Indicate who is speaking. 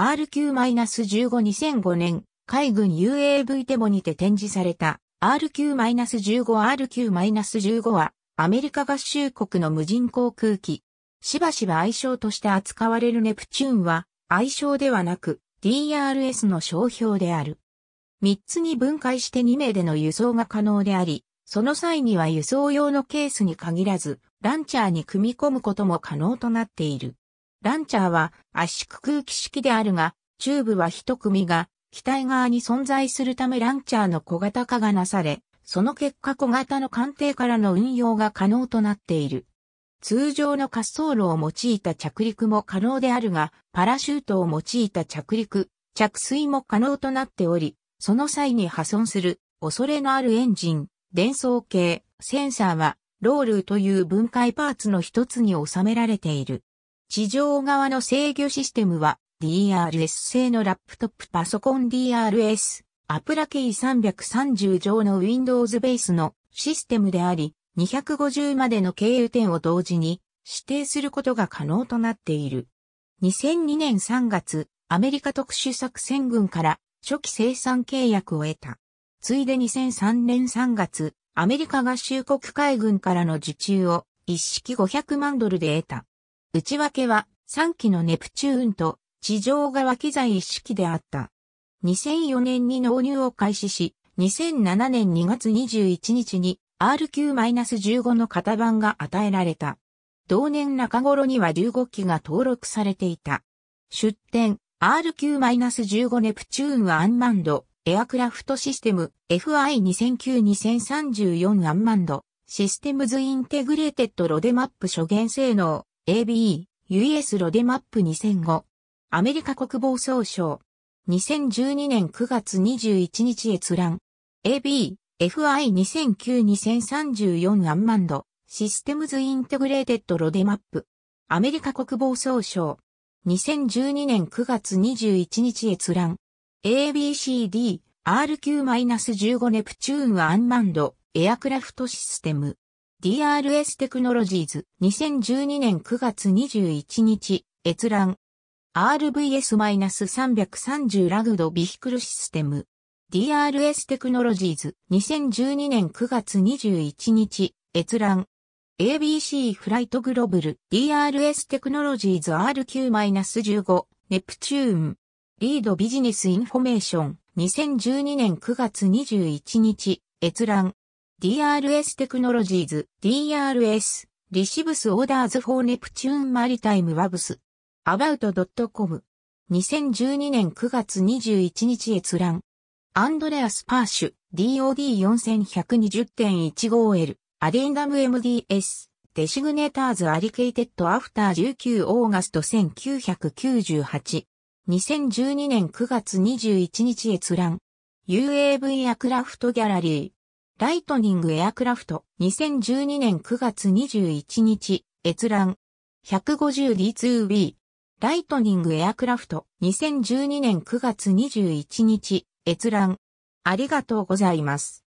Speaker 1: RQ-152005 年、海軍 UAV デモにて展示された RQ-15、RQ-15 は、アメリカ合衆国の無人航空機。しばしば愛称として扱われるネプチューンは、愛称ではなく、DRS の商標である。3つに分解して2名での輸送が可能であり、その際には輸送用のケースに限らず、ランチャーに組み込むことも可能となっている。ランチャーは圧縮空気式であるが、チューブは一組が機体側に存在するためランチャーの小型化がなされ、その結果小型の艦艇からの運用が可能となっている。通常の滑走路を用いた着陸も可能であるが、パラシュートを用いた着陸、着水も可能となっており、その際に破損する恐れのあるエンジン、伝送系、センサーはロールという分解パーツの一つに収められている。地上側の制御システムは DRS 製のラップトップパソコン DRS アプラケイ330上の Windows ベースのシステムであり、250までの経由点を同時に指定することが可能となっている。2002年3月、アメリカ特殊作戦軍から初期生産契約を得た。ついで2003年3月、アメリカ合衆国海軍からの受注を一式500万ドルで得た。内訳は3機のネプチューンと地上側機材一式であった。2004年に納入を開始し、2007年2月21日に RQ-15 の型番が与えられた。同年中頃には15機が登録されていた。出展 RQ-15 ネプチューンはアンマンド、エアクラフトシステム FI2009-2034 アンマンド、システムズインテグレーテッドロデマップ初言性能、ABE、US ロデマップ2005。アメリカ国防総省。2012年9月21日閲覧。AB、FI2009-2034 アンマンド、システムズインテグレーテッドロデマップ。アメリカ国防総省。2012年9月21日閲覧。ABCD、RQ-15 ネプチューンアンマンド、エアクラフトシステム。DRS テクノロジーズ2012年9月21日閲覧 RVS-330 ラグドビヒクルシステム DRS テクノロジーズ2012年9月21日閲覧 ABC フライトグロブル DRS テクノロジーズ RQ-15 ネプチューンリードビジネスインフォメーション2012年9月21日閲覧 DRS テクノロジーズ DRS リシブスオーダーズフォーネプチューンマリタイムワブス about.com 2012年9月21日閲覧アンドレアス・パーシュ DOD4120.15L アディンダム MDS デシグネーターズ・アリケイテッド・アフター19オーガスト1998 2012年9月21日閲覧 UAV アクラフトギャラリーライトニングエアクラフト、2012年9月21日、閲覧。150D2B。ライトニングエアクラフト、2012年9月21日、閲覧。ありがとうございます。